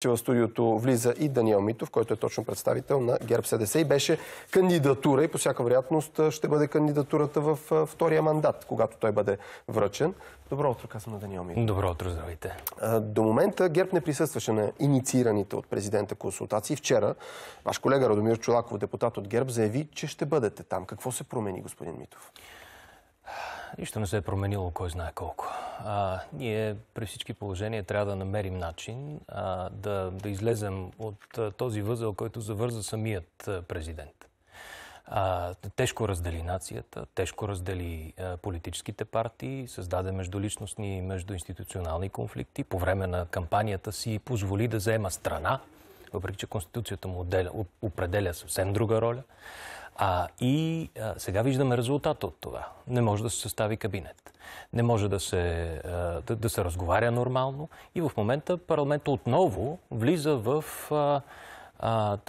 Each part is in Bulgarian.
че в студиото влиза и Даниел Митов, който е точно представител на ГЕРБ СДС и беше кандидатура и по всяка вероятност ще бъде кандидатурата в втория мандат, когато той бъде връчен. Добро утро, казвам на Даниел Митов. Добро утро, здравейте. До момента ГЕРБ не присъстваше на инициираните от президента консултации. Вчера ваш колега Радомир Чулаков, депутат от ГЕРБ, заяви, че ще бъдете там. Какво се промени, господин Митов? нищо не се е променило, кой знае колко. А, ние при всички положения трябва да намерим начин а, да, да излезем от а, този възел, който завърза самият президент. А, тежко раздели нацията, тежко раздели а, политическите партии, създаде междуличностни и междуинституционални конфликти. По време на кампанията си позволи да заема страна, въпреки че Конституцията му отделя, определя съвсем друга роля. А, и а, сега виждаме резултата от това. Не може да се състави кабинет. Не може да се, а, да, да се разговаря нормално. И в момента парламента отново влиза в... А,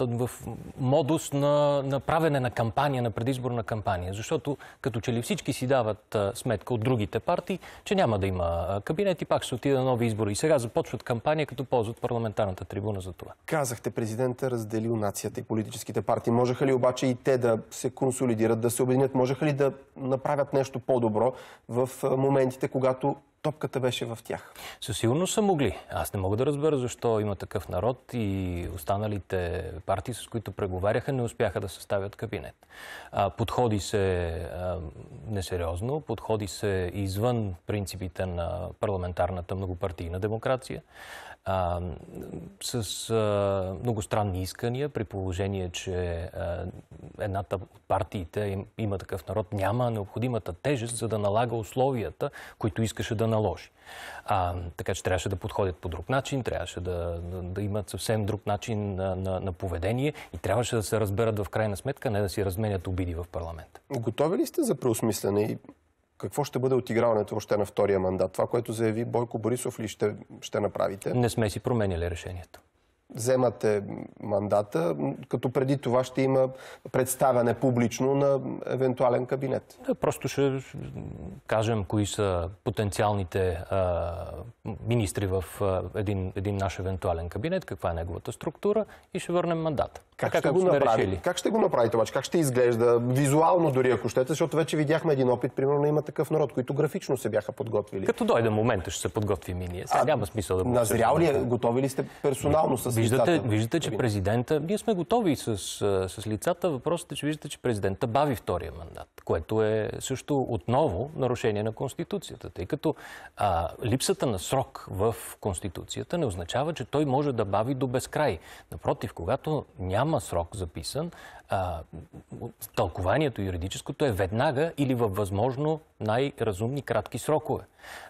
в модус на, на правене на кампания, на предизборна кампания. Защото като че ли всички си дават сметка от другите партии, че няма да има кабинет и пак ще отида на нови избори. И сега започват кампания, като ползват парламентарната трибуна за това. Казахте, президента разделил нацията и политическите партии. Можеха ли обаче и те да се консолидират, да се обединят? Можеха ли да направят нещо по-добро в моментите, когато топката беше в тях. Със сигурност са могли. Аз не мога да разбера защо има такъв народ и останалите партии, с които преговаряха, не успяха да съставят кабинет. подходи се несериозно, подходи се извън принципите на парламентарната многопартийна демокрация с а, многостранни искания, при положение, че а, едната от партиите им, има такъв народ, няма необходимата тежест, за да налага условията, които искаше да наложи. А, така че трябваше да подходят по друг начин, трябваше да, да имат съвсем друг начин на, на, на поведение и трябваше да се разберат в крайна сметка, не да си разменят обиди в парламент. Готови ли сте за преосмислене и какво ще бъде отиграването още на втория мандат? Това, което заяви Бойко Борисов ли ще, ще направите? Не сме си променяли решението вземате мандата, като преди това ще има представяне публично на евентуален кабинет. Да, просто ще кажем кои са потенциалните а, министри в а, един, един наш евентуален кабинет, каква е неговата структура и ще върнем мандата. Как, как ще го направи? Как ще го направите обаче? Как ще изглежда визуално дори, ако щете? Защото вече видяхме един опит, примерно има такъв народ, които графично се бяха подготвили. Като дойде момента, ще се подготвим и ние. Сега няма смисъл да го Назрял ли е? Готови ли сте персонално с лицата? Виждате, че ами- президента... Ние сме готови с, с лицата. Въпросът е, че виждате, че президента бави втория мандат, което е също отново нарушение на Конституцията, тъй като а, липсата на срок в Конституцията не означава, че той може да бави до безкрай. Напротив, когато няма няма срок записан, тълкованието юридическото е веднага или във възможно най-разумни кратки срокове.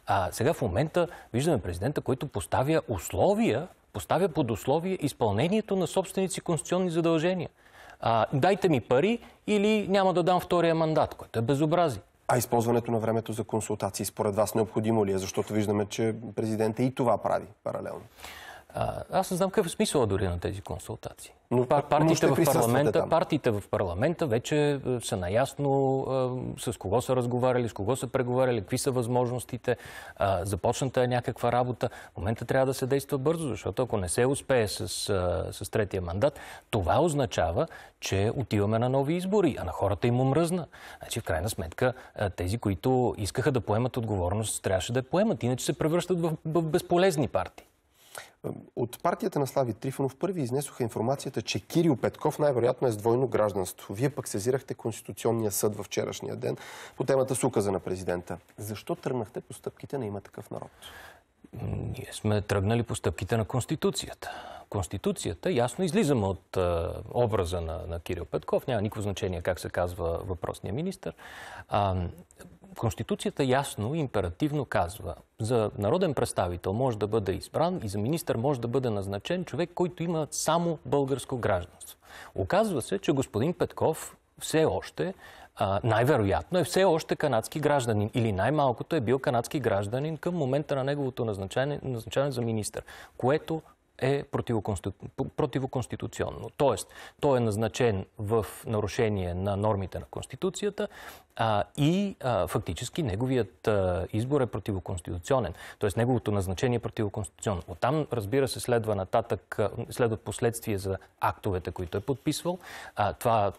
А, сега в момента виждаме президента, който поставя условия, поставя под условие изпълнението на собственици конституционни задължения. А, дайте ми пари или няма да дам втория мандат, което е безобразие. А използването на времето за консултации според вас необходимо ли е? Защото виждаме, че президента и това прави паралелно. А, аз не знам какъв е смисъл дори на тези консултации. Но пар, партиите, в парламента, партиите в парламента вече са наясно а, с кого са разговаряли, с кого са преговаряли, какви са възможностите. А, започната е някаква работа. В момента трябва да се действа бързо, защото ако не се успее с, а, с третия мандат, това означава, че отиваме на нови избори, а на хората им омръзна. Значи, в крайна сметка, а, тези, които искаха да поемат отговорност, трябваше да я поемат, иначе се превръщат в, в безполезни партии. От партията на Слави Трифонов първи изнесоха информацията, че Кирил Петков най-вероятно е с двойно гражданство. Вие пък сезирахте Конституционния съд във вчерашния ден по темата с указа на президента. Защо тръгнахте по стъпките на има такъв народ? Ние сме тръгнали по стъпките на Конституцията. Конституцията, ясно излизаме от образа на, на Кирил Петков, няма никакво значение как се казва въпросния министр. А, Конституцията ясно и императивно казва, за народен представител може да бъде избран и за министър може да бъде назначен човек, който има само българско гражданство. Оказва се, че господин Петков все още най-вероятно е все още канадски гражданин или най-малкото е бил канадски гражданин към момента на неговото назначане, за министър, което е противоконституционно. Тоест, той е назначен в нарушение на нормите на Конституцията, а, и а, фактически неговият а, избор е противоконституционен, т.е. неговото назначение е противоконституционно. Оттам, разбира се, следва нататък, следват последствия за актовете, които е подписвал. А, това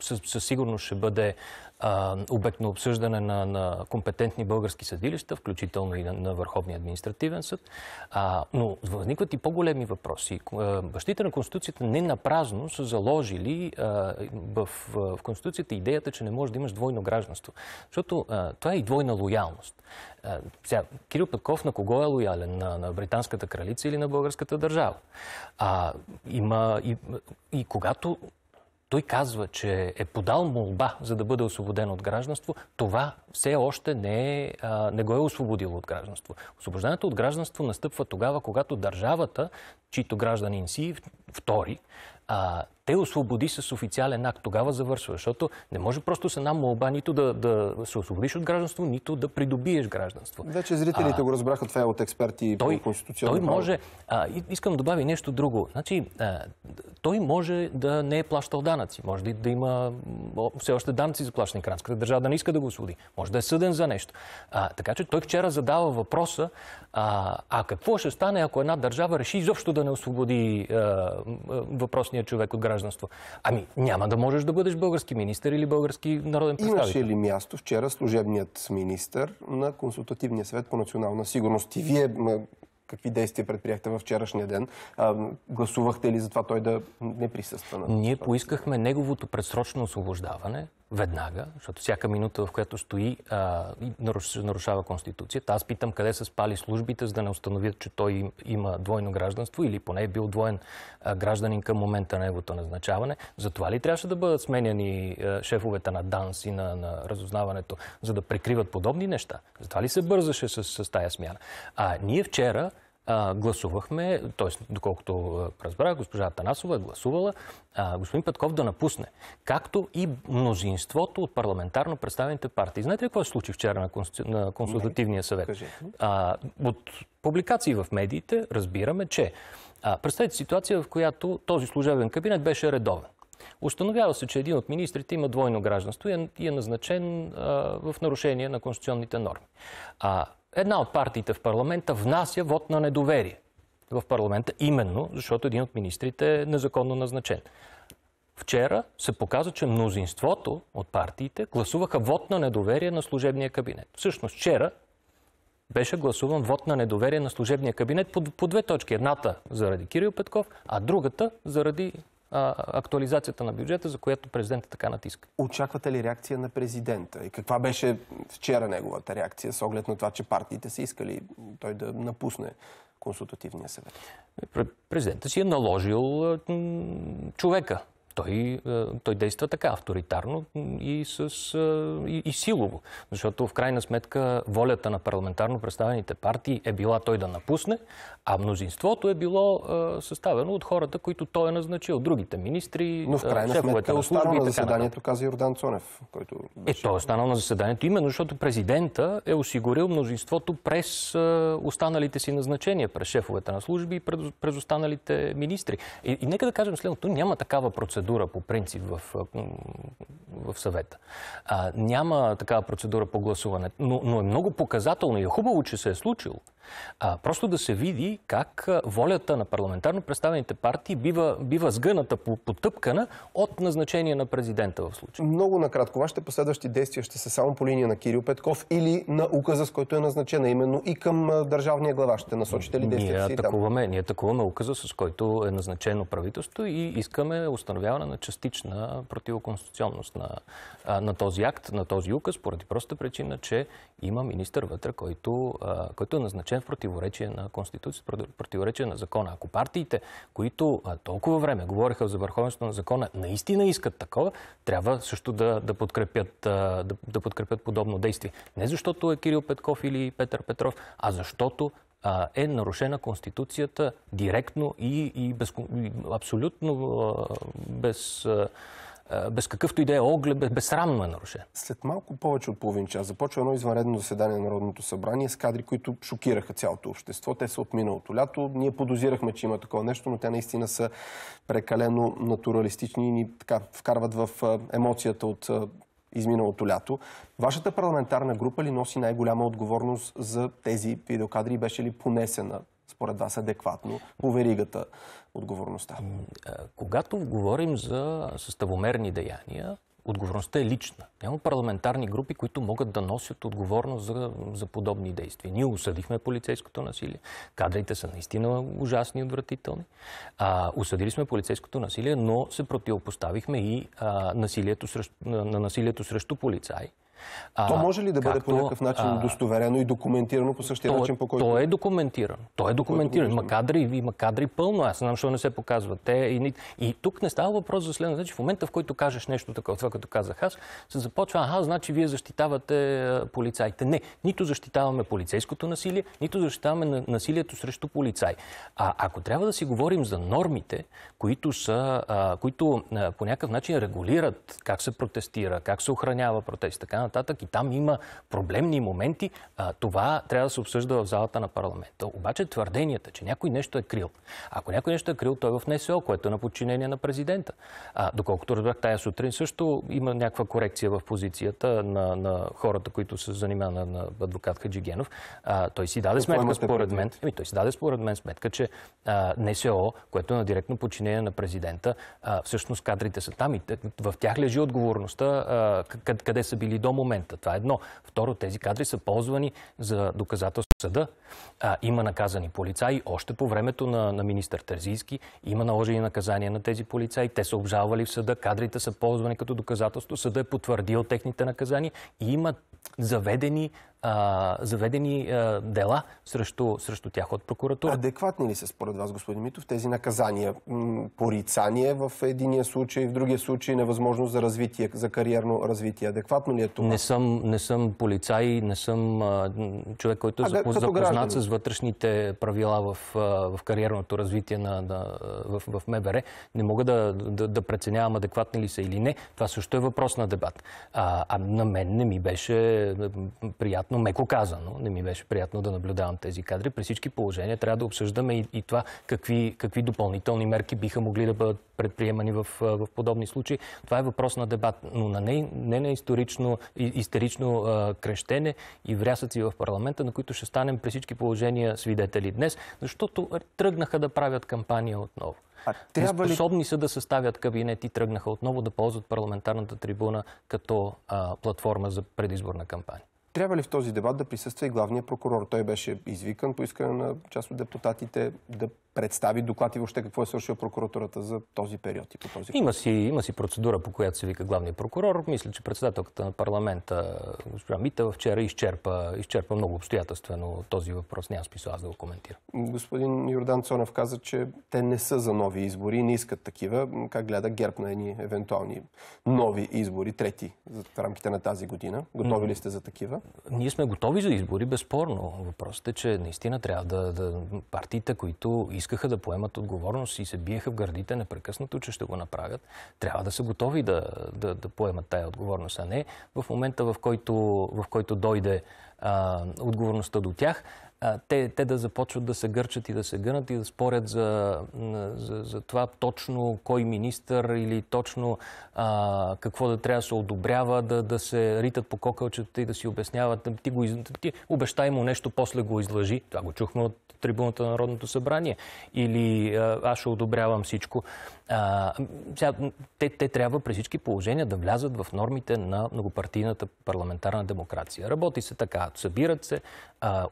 със, със сигурност ще бъде а, обект на обсъждане на, на компетентни български съдилища, включително и на, на Върховния административен съд. А, но възникват и по-големи въпроси. Бащите на Конституцията не напразно са заложили а, в, в Конституцията идеята, че не може да имаш двойно гражданство. Защото а, това е и двойна лоялност. А, сега, Кирил Петков на кого е лоялен? На, на британската кралица или на българската държава? А, има, и, и когато той казва, че е подал молба, за да бъде освободен от гражданство, това все още не, е, а, не го е освободило от гражданство. Освобождането от гражданство настъпва тогава, когато държавата, чието гражданин си, втори, а, те освободи с официален акт. Тогава завършва, защото не може просто с една молба нито да, да се освободиш от гражданство, нито да придобиеш гражданство. Вече зрителите а, го разбраха, това е от експерти той, по конституционно Той право. може... А, искам да добави нещо друго. Значи, а, той може да не е плащал данъци. Може да, да има все още данъци за плащане. Кранската държава да не иска да го освободи. Може да е съден за нещо. А, така че той вчера задава въпроса а, а какво ще стане, ако една държава реши изобщо да не освободи а, въпрос въпросния човек от гражданство. Ами няма да можеш да бъдеш български министр или български народен представител. Имаше ли място вчера служебният министр на Консултативния съвет по национална сигурност? И вие какви действия предприяхте във вчерашния ден? А, гласувахте ли за това той да не присъства? На Ние поискахме неговото предсрочно освобождаване, веднага, защото всяка минута, в която стои, нарушава Конституцията. Аз питам къде са спали службите, за да не установят, че той има двойно гражданство или поне е бил двоен гражданин към момента на негото назначаване. Затова ли трябваше да бъдат сменяни шефовете на ДАНС и на, разузнаването, за да прикриват подобни неща? Затова ли се бързаше с тая смяна? А ние вчера гласувахме, т.е. доколкото разбрах, госпожа Танасова е гласувала господин Петков да напусне, както и мнозинството от парламентарно представените партии. Знаете ли какво се случи вчера на, консултативния съвет? от публикации в медиите разбираме, че представите ситуация, в която този служебен кабинет беше редовен. Установява се, че един от министрите има двойно гражданство и е, е назначен в нарушение на конституционните норми. А една от партиите в парламента внася вод на недоверие в парламента, именно защото един от министрите е незаконно назначен. Вчера се показа, че мнозинството от партиите гласуваха вод на недоверие на служебния кабинет. Всъщност, вчера беше гласуван вод на недоверие на служебния кабинет по, по две точки. Едната заради Кирил Петков, а другата заради актуализацията на бюджета, за която президента така натиска. Очаквате ли реакция на президента? И каква беше вчера неговата реакция с оглед на това, че партиите са искали той да напусне консултативния съвет? Президента си е наложил човека той, е, той действа така авторитарно и, с, е, и, и силово. Защото в крайна сметка волята на парламентарно представените партии е била той да напусне, а мнозинството е било е, съставено от хората, които той е назначил. Другите министри, Но в крайна сметка е останал на заседанието, каза Йордан Цонев. Който беше... Е, той е останал на заседанието именно, защото президента е осигурил мнозинството през останалите си назначения, през шефовете на служби и през, през останалите министри. И, и нека да кажем следното, няма такава процедура процедура по принцип в, в съвета. А, няма такава процедура по гласуване, но, но е много показателно и е хубаво, че се е случило, а, просто да се види как волята на парламентарно представените партии бива, бива сгъната, потъпкана от назначение на президента в случай. Много накратко. Вашите последващи действия ще са само по линия на Кирил Петков или на указа, с който е назначена именно и към държавния глава. Ще насочите ли действията си атакуваме, там? Ние атакуваме указа, с който е назначено правителство и искаме установяване на частична противоконституционност на, на този акт, на този указ, поради простата причина, че има министър вътре, който, който е назначен съвсем в противоречие на Конституцията, в противоречие на закона. Ако партиите, които толкова време говориха за върховенството на закона, наистина искат такова, трябва също да, да, подкрепят, да, да подкрепят подобно действие. Не защото е Кирил Петков или Петър Петров, а защото е нарушена Конституцията директно и, и, без, и абсолютно без без какъвто и да е оглед, безсрамно е нарушен. След малко повече от половин час започва едно извънредно заседание на Народното събрание с кадри, които шокираха цялото общество. Те са от миналото лято. Ние подозирахме, че има такова нещо, но те наистина са прекалено натуралистични и ни така, вкарват в емоцията от изминалото лято. Вашата парламентарна група ли носи най-голяма отговорност за тези видеокадри и беше ли понесена според вас адекватно по веригата отговорността? Когато говорим за съставомерни деяния, отговорността е лична. Няма парламентарни групи, които могат да носят отговорност за, за подобни действия. Ние осъдихме полицейското насилие. Кадрите са наистина ужасни и отвратителни. А, осъдили сме полицейското насилие, но се противопоставихме и а, насилието срещу, на, на насилието срещу полицаи. А, то може ли да бъде както, по някакъв начин удостоверено достоверено и документирано по същия то, е- начин, по който... То е документирано. То е документирано. Има кадри, има кадри пълно. Аз знам, защо не се показва. Те и, и тук не става въпрос за следното. Че значи, в момента, в който кажеш нещо такова, това като казах аз, се започва, аха, значи вие защитавате полицайите. Не, нито защитаваме полицейското насилие, нито защитаваме насилието срещу полицай. А ако трябва да си говорим за нормите, които, са, а, които а, по някакъв начин регулират как се протестира, как се охранява протест, така нататък, нататък и там има проблемни моменти, а, това трябва да се обсъжда в залата на парламента. Обаче твърденията, че някой нещо е крил. Ако някой нещо е крил, той е в НСО, което е на подчинение на президента. А, доколкото разбрах, тая сутрин също има някаква корекция в позицията на, на хората, които се занимават на, на адвокат Хаджигенов. А, той си даде сметка, според мен. Ами той си даде според мен сметка, че а, НСО, което е на директно подчинение на президента, а, всъщност кадрите са там и в тях лежи отговорността къде са били до момента. Това е едно. Второ, тези кадри са ползвани за доказателство съда. А, има наказани полицаи. Още по времето на, на министър Терзийски има наложени наказания на тези полицаи. Те са обжалвали в съда. Кадрите са ползвани като доказателство. Съда е потвърдил техните наказания и има заведени заведени дела срещу, тях от прокуратура. Адекватни ли са според вас, господин Митов, тези наказания? Порицание в единия случай, в другия случай невъзможност за развитие, за кариерно развитие. Адекватно ли е това? Не съм, полицай, не съм човек, който е запознат с вътрешните правила в, кариерното развитие в, в МВР. Не мога да, преценявам адекватни ли са или не. Това също е въпрос на дебат. а на мен не ми беше приятно но, меко казано. Не ми беше приятно да наблюдавам тези кадри. При всички положения трябва да обсъждаме и, и това какви, какви допълнителни мерки биха могли да бъдат предприемани в, в подобни случаи. Това е въпрос на дебат, но на не, не на исторично, истерично а, крещене и врясъци в парламента, на които ще станем при всички положения свидетели днес, защото тръгнаха да правят кампания отново. А трябва ли... са да съставят кабинет и тръгнаха отново да ползват парламентарната трибуна като а, платформа за предизборна кампания. Трябва ли в този дебат да присъства и главният прокурор? Той беше извикан по искане на част от депутатите да представи доклад и въобще какво е свършил прокуратурата за този период и по този има си, има си процедура, по която се вика главния прокурор. Мисля, че председателката на парламента, госпожа Мита, вчера изчерпа, изчерпа много обстоятелствено този въпрос. Няма смисъл аз да го коментирам. Господин Йордан Цонев каза, че те не са за нови избори, не искат такива. Как гледа герб на едни евентуални нови избори, трети в рамките на тази година? Готови ли сте за такива? ние сме готови за избори, безспорно. Въпросът е, че наистина трябва да, да партиите, които искаха да поемат отговорност и се биеха в гърдите непрекъснато, че ще го направят, трябва да са готови да, да, да поемат тая отговорност, а не в момента, в който, в който дойде а, отговорността до тях, те, те да започват да се гърчат и да се гънат и да спорят за, за, за това точно кой министър или точно а, какво да трябва да се одобрява, да, да се ритат по кокълчета и да си обясняват. Ти, го, ти обещай му нещо, после го излъжи. Това го чухме от трибуната на Народното събрание. Или аз ще одобрявам всичко. А, сега, те, те трябва при всички положения да влязат в нормите на многопартийната парламентарна демокрация. Работи се така. Събират се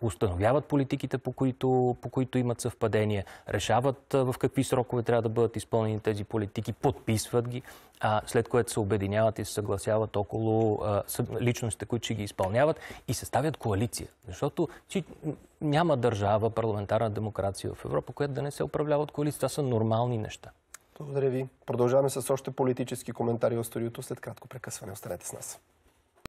установяват политиките, по които, по които имат съвпадение, решават в какви срокове трябва да бъдат изпълнени тези политики, подписват ги, а, след което се обединяват и се съгласяват около личностите, които ще ги изпълняват и съставят коалиция. Защото че, няма държава, парламентарна демокрация в Европа, която да не се управлява от коалиция. Това са нормални неща. Благодаря ви. Продължаваме с още политически коментари от студиото след кратко прекъсване. Останете с нас.